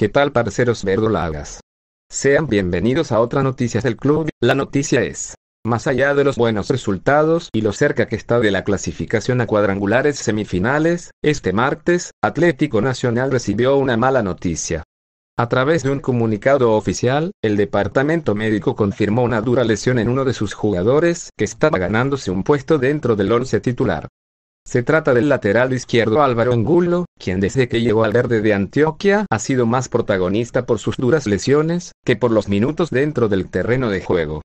¿Qué tal parceros verdolagas? Sean bienvenidos a otra noticia del club. La noticia es, más allá de los buenos resultados y lo cerca que está de la clasificación a cuadrangulares semifinales, este martes, Atlético Nacional recibió una mala noticia. A través de un comunicado oficial, el departamento médico confirmó una dura lesión en uno de sus jugadores que estaba ganándose un puesto dentro del once titular. Se trata del lateral izquierdo Álvaro Angulo, quien desde que llegó al verde de Antioquia ha sido más protagonista por sus duras lesiones, que por los minutos dentro del terreno de juego.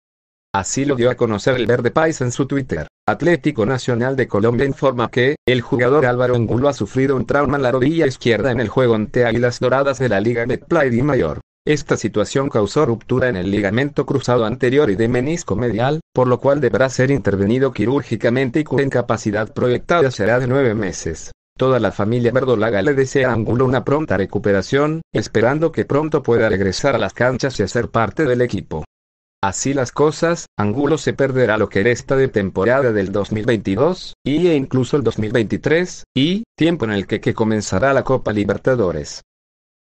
Así lo dio a conocer el Verde País en su Twitter. Atlético Nacional de Colombia informa que, el jugador Álvaro Angulo ha sufrido un trauma en la rodilla izquierda en el juego ante Águilas Doradas de la Liga y Mayor. Esta situación causó ruptura en el ligamento cruzado anterior y de menisco medial, por lo cual deberá ser intervenido quirúrgicamente y cuya incapacidad proyectada será de nueve meses. Toda la familia verdolaga le desea a Angulo una pronta recuperación, esperando que pronto pueda regresar a las canchas y hacer parte del equipo. Así las cosas, Angulo se perderá lo que resta de temporada del 2022, y e incluso el 2023, y, tiempo en el que, que comenzará la Copa Libertadores.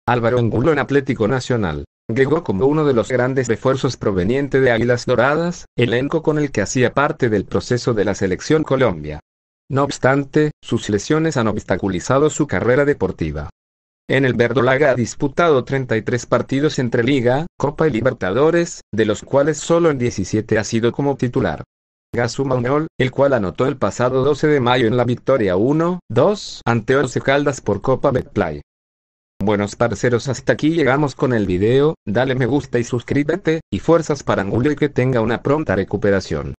Álvaro Angulo en Atlético Nacional. Llegó como uno de los grandes refuerzos proveniente de Águilas Doradas, elenco con el que hacía parte del proceso de la selección Colombia. No obstante, sus lesiones han obstaculizado su carrera deportiva. En el Verdolaga ha disputado 33 partidos entre Liga, Copa y Libertadores, de los cuales solo en 17 ha sido como titular. Gasú el cual anotó el pasado 12 de mayo en la victoria 1-2 ante Once Caldas por Copa Betplay. Buenos parceros hasta aquí llegamos con el video, dale me gusta y suscríbete, y fuerzas para Angulo y que tenga una pronta recuperación.